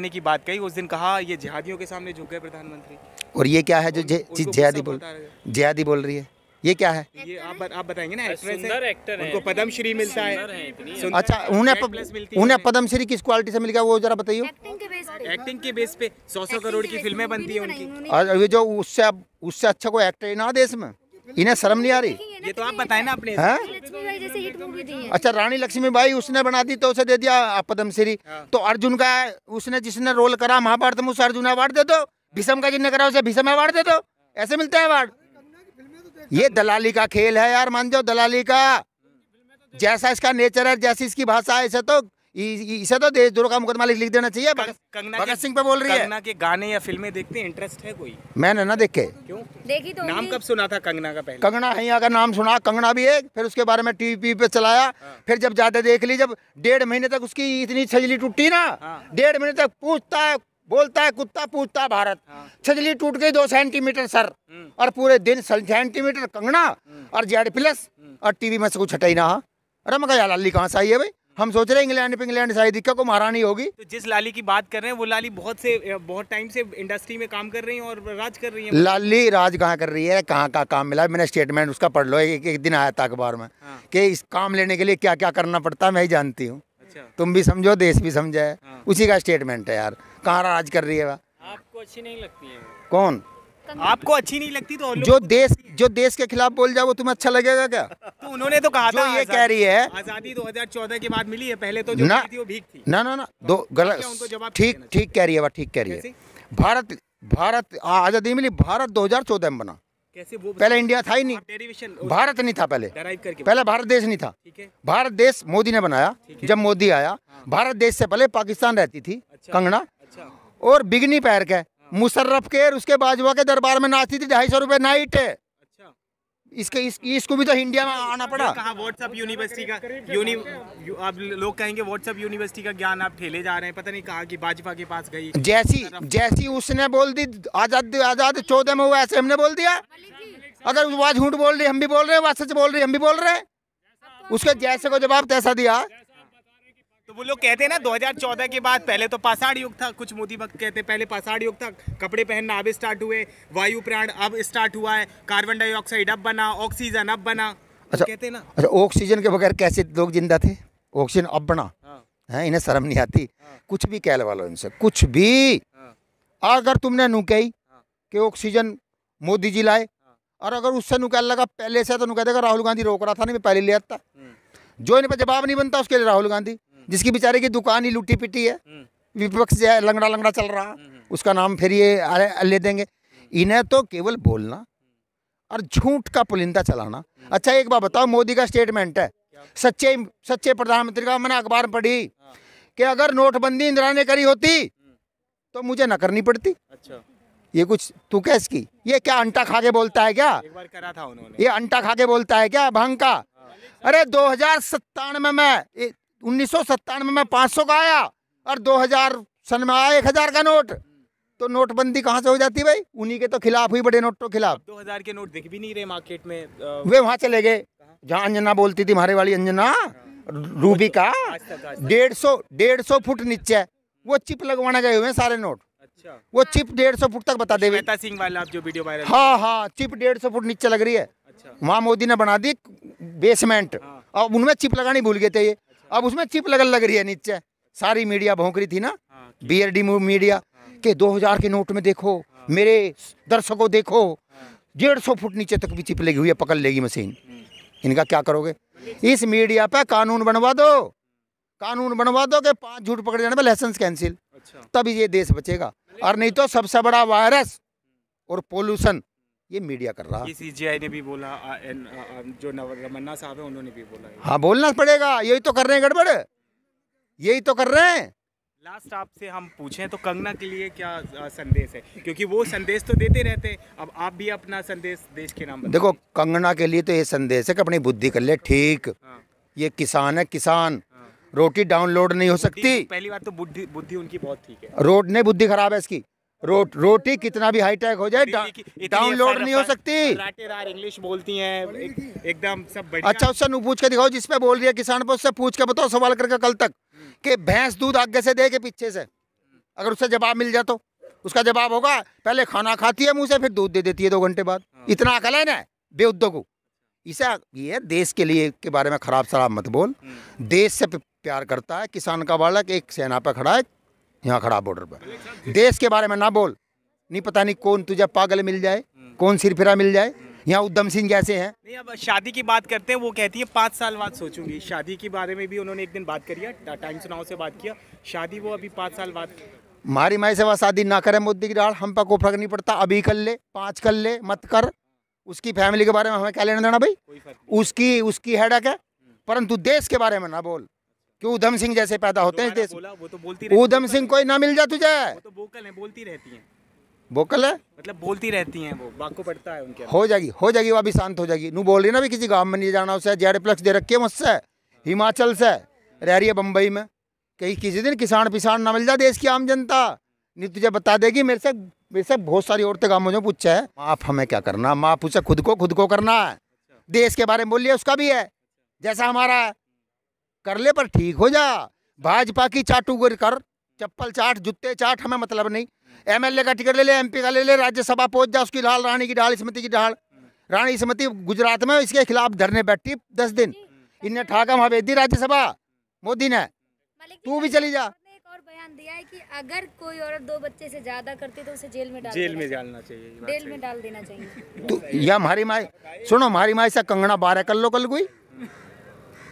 करने की बात कही उस दिन कहा ये जिहादियों के सामने झुक गए प्रधानमंत्री और ये क्या है जो जिहादी बोल जिहादी बोल रही है ये क्या है ये आप आप बताएंगे ना एक्ट्रेस सुंदर एक्टर है उनको पद्मश्री मिलता है अच्छा उन्हें उन्हें पद्मश्री किस क्वालिटी से मिल गया वो जरा बताइए एक्टिंग के बेस पे सौ सौ करोड़ की फिल्में बनती है उनकी जो उससे उससे अच्छा कोई एक्टर है ना देश में इन्हें शर्म नहीं आ रही ये तो आप बताए ना अपने हैं अच्छा रानी लक्ष्मी बाई उसने बना दी तो उसे दे दिया पद्मश्री हाँ। तो अर्जुन का उसने जिसने रोल करा महाभारत में उसे अर्जुन अवार्ड दे दो भीषम का जिसने करा उसे भीषम अवार्ड दे दो ऐसे मिलता है अवार्ड ये दलाली का खेल है यार मान जाओ दलाली का जैसा इसका नेचर है जैसी इसकी भाषा है ऐसे तो इसे तो देशद्रोह का मुकदमा लिख देना चाहिए भगत सिंह पे बोल रही है कंगना के गाने या फिल्में देखते हैं इंटरेस्ट है कोई मैंने ना देखे क्यों देखी तो नाम कब सुना था कंगना का पहले कंगना है अगर नाम सुना कंगना भी एक फिर उसके बारे में टीवी पे चलाया हाँ। फिर जब ज्यादा देख ली जब डेढ़ महीने तक उसकी इतनी छजली टूटी ना हाँ। डेढ़ महीने तक पूछता है बोलता है कुत्ता पूछता भारत हाँ। छजली टूट गई दो सेंटीमीटर सर हम्म। और पूरे दिन सेंटीमीटर कंगना हम्म। और जेड प्लस हम्म। और टीवी में से कुछ हटाई ना रमका लाली कहाँ से आई है भाई हम सोच रहे हैं इंग्लैंड पे इंग्लैंड दिक्कत को महारानी होगी तो जिस लाली की बात कर रहे हैं वो लाली बहुत से बहुत टाइम से इंडस्ट्री में काम कर रही है और राज कर रही है लाली राज कहाँ कर रही है कहाँ का काम मिला मैंने स्टेटमेंट उसका पढ़ लो एक एक दिन आया था अखबार में हाँ। कि इस काम लेने के लिए क्या क्या करना पड़ता है मैं ही जानती हूँ अच्छा। तुम भी समझो देश भी समझा हाँ। उसी का स्टेटमेंट है यार कहाँ राज कर रही है वह आपको अच्छी नहीं लगती है कौन आपको अच्छी नहीं लगती तो जो देश जो देश के खिलाफ बोल जाओ वो तुम्हें अच्छा लगेगा क्या तो उन्होंने तो कहा था ये कह रही है आजादी 2014 के बाद मिली है पहले तो जो ना, थी वो भीख थी ना ना ना दो गलत ठीक ठीक कह रही है ठीक कह रही है भारत भारत आजादी मिली भारत 2014 में बना कैसे वो पहले इंडिया था ही नहीं भारत नहीं था पहले पहले भारत देश नहीं था भारत देश मोदी ने बनाया जब मोदी आया हाँ। भारत देश से पहले पाकिस्तान रहती थी अच्छा। कंगना अच्छा। और बिगनी पैर के मुशर्रफ के उसके बाजवा के दरबार में नाचती थी ढाई सौ रूपए नाइट अच्छा। इसके इस, इसको भी तो इंडिया में आना पड़ा कहा व्हाट्सअप यूनिवर्सिटी का यूनि यू, आप लोग कहेंगे व्हाट्सअप यूनिवर्सिटी का ज्ञान आप ठेले जा रहे हैं पता नहीं कहा कि भाजपा के पास गई जैसी जैसी उसने बोल दी आजाद आजाद चौदह में हुआ ऐसे हमने बोल दिया अगर वह झूठ बोल रही हम भी बोल रहे हैं वह सच बोल रही हम भी बोल रहे हैं उसके जैसे को जवाब तैसा दिया तो वो लोग कहते हैं ना 2014 के बाद पहले तो पाषाण युग था कुछ मोदी भक्त कहते हैं पहले पाषाण युग था कपड़े पहनना अब स्टार्ट हुए वायु प्राण अब स्टार्ट हुआ है कार्बन डाइऑक्साइड अब बना ऑक्सीजन अब बना अच्छा कहते हैं ना अच्छा ऑक्सीजन के बगैर कैसे लोग जिंदा थे ऑक्सीजन अब बना हाँ। है इन्हें शर्म नहीं आती हाँ। कुछ भी कह लो इनसे कुछ भी हाँ। अगर तुमने नुकई हाँ। कि ऑक्सीजन मोदी जी लाए हाँ। और अगर उससे नुकैल लगा पहले से तो नुकह देगा राहुल गांधी रोक रहा था नहीं मैं पहले ले आता हम्म। जो इन पर जवाब नहीं बनता उसके लिए राहुल गांधी जिसकी बेचारे की दुकान ही लुटी पिटी है हम्म। विपक्ष जो है लंगड़ा लंगड़ा चल रहा हम्म। उसका नाम फिर ये ले देंगे हम्म। इन्हें तो केवल बोलना और झूठ का पुलिंदा चलाना अच्छा एक बात बताओ मोदी का स्टेटमेंट है सच्चे सच्चे प्रधानमंत्री का मैंने अखबार पढ़ी हाँ। कि अगर नोटबंदी इंदिरा ने करी होती तो मुझे न करनी पड़ती अच्छा ये कुछ तू कैस की ये क्या अंटा खा के बोलता है क्या एक बार करा था उन्होंने ये अंटा खा के बोलता है क्या भंग का हाँ। अरे दो हजार में मैं उन्नीस में मैं सौ का आया और दो हजार सन में आया एक हजार का नोट तो नोटबंदी कहाँ से हो जाती भाई उन्हीं के तो खिलाफ हुई बड़े नोटों के खिलाफ दो हजार के नोट दिख भी नहीं रहे मार्केट में वे वहाँ चले गए जहाँ अंजना बोलती थी हमारे वाली अंजना रूबी का डेढ़ सौ डेढ़ सौ फुट नीचे वो चिप लगवाना गए हुए हैं सारे नोट अच्छा वो चिप डेढ़ सौ फुट तक बता दे सिंह वाला आप जो वीडियो वायरल हाँ हाँ चिप डेढ़ सौ फुट नीचे लग रही है अच्छा वहाँ मोदी ने बना दी बेसमेंट और हाँ। उनमें चिप लगानी भूल गए थे ये अब उसमें चिप लगन लग रही है नीचे सारी मीडिया भोंक रही थी ना बीआरडी हाँ, मीडिया हाँ। के 2000 के नोट में देखो हाँ। मेरे दर्शकों देखो डेढ़ सौ फुट नीचे तक भी चिप लगी हुई है पकड़ लेगी मशीन हम्म। इनका क्या करोगे इस मीडिया पर कानून बनवा दो कानून बनवा दो के पांच झूठ पकड़े जाने पर लाइसेंस कैंसिल अच्छा। तभी ये देश बचेगा और नहीं तो, तो सबसे बड़ा वायरस और पोल्यूशन ये मीडिया कर रहा सी जी आई ने भी बोला आ, एन, आ, जो रमन्ना साहब है उन्होंने भी बोला हाँ बोलना पड़ेगा यही तो कर रहे हैं गड़बड़ यही तो कर रहे हैं लास्ट आपसे हम पूछें तो कंगना के लिए क्या संदेश है क्योंकि वो संदेश तो देते रहते अब आप भी अपना संदेश देश के नाम देखो कंगना के लिए तो ये संदेश है कि अपनी बुद्धि कर ले ठीक हाँ। ये किसान है किसान हाँ। रोटी डाउनलोड नहीं हो सकती पहली बार तो बुद्धि बुद्धि उनकी बहुत ठीक है रोड नहीं बुद्धि खराब है इसकी रो, रोटी कितना भी हाईटेक हो जाए डाउनलोड नहीं हो सकती इंग्लिश बोलती हैं एक, एकदम सब अच्छा उससे पूछ के दिखाओ जिसपे बोल रही है किसान पे उससे पूछ के बताओ सवाल करके कल तक कि भैंस दूध आगे से दे के पीछे से अगर उससे जवाब मिल जाए तो उसका जवाब होगा पहले खाना खाती है मुँह से फिर दूध दे देती है दो घंटे बाद हाँ। इतना अकल है ना बेउद्दों को इसे ये देश के लिए के बारे में खराब शराब मत बोल हम्म। देश से प्यार करता है किसान का बालक एक सेना पर खड़ा है यहाँ खड़ा बॉर्डर पर देश के बारे में ना बोल नहीं पता नहीं कौन तुझे पागल मिल जाए कौन सिरफिरा मिल जाए यहाँ उद्धम सिंह जैसे हैं नहीं अब शादी की बात करते हैं वो कहती है पाँच साल बाद सोचूंगी शादी के बारे में भी उन्होंने एक दिन बात करी है टाइम्स नाव से बात किया शादी वो अभी पाँच साल बाद मारी माई से वह शादी ना करे मोदी की डाल हम पर कोई फर्क नहीं पड़ता अभी कर ले पाँच कर ले मत कर उसकी फैमिली के बारे में हमें क्या लेना देना भाई उसकी उसकी हेडक है परंतु देश के बारे में ना बोल कि ऊधम सिंह जैसे पैदा होते हैं देश ऊधम तो सिंह कोई ना मिल जा तुझे वो तो वोकल है बोलती रहती है वोकल है मतलब बोलती रहती हैं वो बाको पड़ता है उनके हो जाएगी हो जाएगी वो अभी शांत हो जाएगी नू बोल रही ना भी किसी गांव में नहीं जाना उसे जेड प्लस दे रखे मुझसे हिमाचल से रह रही है बम्बई में कहीं किसी दिन किसान पिसान ना मिल जाए देश की आम जनता नहीं तो तुझे बता देगी मेरे से मेरे से बहुत सारी औरतें गाँव मुझे पूछा है माफ हमें क्या करना माफ उसे खुद को खुद को करना है देश के बारे में बोलिए उसका भी है जैसा हमारा है कर ले पर ठीक हो जा भाजपा की चाटूगर कर चप्पल चाट जूते चाट हमें मतलब नहीं एमएलए का टिकट ले ले एमपी का ले ले राज्यसभा पहुंच जा उसकी ढाल रानी की ढाल स्मृति की ढाल रानी स्मृति गुजरात में इसके खिलाफ धरने बैठी दस दिन इनने ठाका वहां भेज दी राज्यसभा मोदी ने तू भी चली जा बयान दिया है कि अगर कोई औरत दो बच्चे से ज्यादा करती तो उसे जेल में डाल जेल में डालना चाहिए जेल में डाल देना चाहिए तो या हमारी माई सुनो हमारी माई से कंगना बारह कर लो कल कोई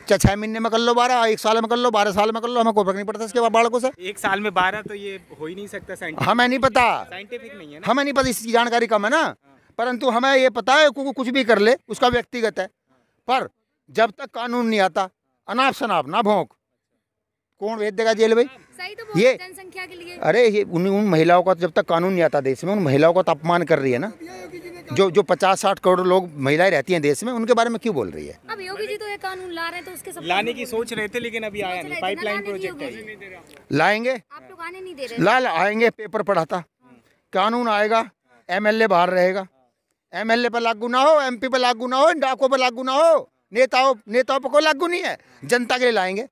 चाहे अच्छा, छह महीने में कर लो बारह एक साल में कर लो बारह साल में कर लो हमें कोई फर्क नहीं पड़ता इसके बाद बालकों से एक साल में बारह तो ये हो ही नहीं सकता हमें नहीं पता साइंटिफिक नहीं है हमें नहीं पता इसकी जानकारी कम है ना परंतु हमें ये पता है कुकू कुछ भी कर ले उसका व्यक्तिगत है पर जब तक कानून नहीं आता अनाप शनाप ना भोंक कौन भेज देगा जेल भाई सही तो ये जनसंख्या के लिए अरे ये उन उन महिलाओं का तो जब तक कानून नहीं आता देश में उन महिलाओं का तो अपमान कर रही है ना जो जो पचास साठ करोड़ लोग महिलाएं रहती हैं देश में उनके बारे में क्यों बोल रही है अब योगी जी तो ये कानून ला रहे हैं तो उसके सब लाने की सोच रहे थे लेकिन अभी आया नहीं पाइपलाइन प्रोजेक्ट है लाएंगे तो लाल आएंगे पेपर पढ़ाता कानून आएगा एम बाहर रहेगा एम पर लागू ना हो एम पर लागू ना हो डाकों पर लागू ना हो नेताओं नेताओं पर कोई लागू नहीं है जनता के लिए लाएंगे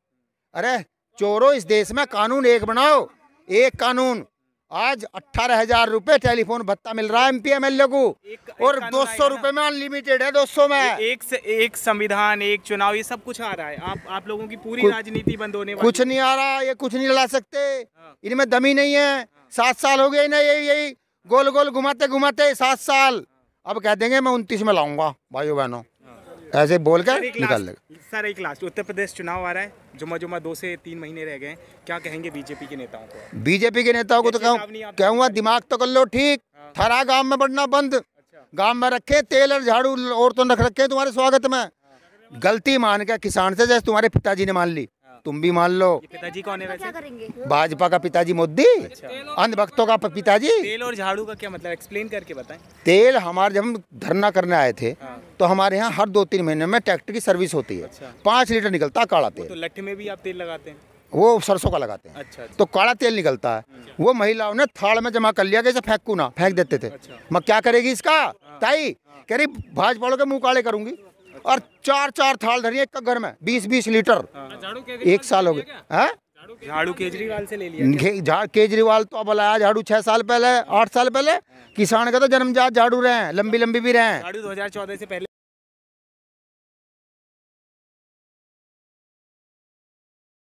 अरे चोरों इस देश में कानून एक बनाओ एक कानून आज अठारह हजार रूपए टेलीफोन भत्ता मिल रहा है M P M L A को और दो सौ रूपये में अनलिमिटेड है दो सौ में एक से एक संविधान एक चुनाव ये सब कुछ आ रहा है आप आप लोगों की पूरी राजनीति बंद होने कुछ नहीं आ रहा ये कुछ नहीं लड़ा सकते हाँ। इनमें दमी नहीं है हाँ। सात साल हो गए इन्हें यही यही गोल गोल घुमाते घुमाते सात साल हाँ। अब कह देंगे मैं उन्तीस में लाऊंगा भाइयों बहनों ऐसे बोल कर निकाल लेगा सर एक लास्ट उत्तर प्रदेश चुनाव आ रहा है जुमा जुमा दो से तीन महीने रह गए क्या कहेंगे बीजेपी के नेताओं को बीजेपी के नेताओं को तो कहूँ कहूँगा दिमाग तो कर लो ठीक हाँ। थरा गाँव में बढ़ना बंद अच्छा। गाँव में रखे तेल और झाड़ू औरतों रख रखे तुम्हारे स्वागत में हाँ। गलती मान के किसान से जैसे तुम्हारे पिताजी ने मान ली तुम भी मान लो पिताजी कौन है तो वैसे भाजपा का पिताजी मोदी अंध अच्छा। भक्तों का पिताजी तेल और झाड़ू का क्या मतलब एक्सप्लेन करके बताएं तेल हमारे जब हम धरना करने आए थे हाँ। तो हमारे यहाँ हर दो तीन महीने में ट्रैक्टर की सर्विस होती है अच्छा। पाँच लीटर निकलता है काड़ा तेल तो लट्ठे में भी आप तेल लगाते हैं वो सरसों का लगाते हैं अच्छा, अच्छा। तो काड़ा तेल निकलता है हाँ। वो महिलाओं ने थाल में जमा कर लिया कि फेंकू ना फेंक देते थे अच्छा। मैं क्या करेगी इसका हाँ। ताई कह रही भाजपा के मुंह काले करूंगी और चार चार थाल धरी एक घर में बीस बीस लीटर एक साल हो गए हाँ? झाड़ू केजरीवाल से ले लिया झाड़ केजरीवाल तो अब लाया झाड़ू छह साल पहले आठ साल पहले किसान का तो जन्मजात झाड़ू रहे हैं लंबी लंबी भी रहे हैं झाड़ू 2014 से पहले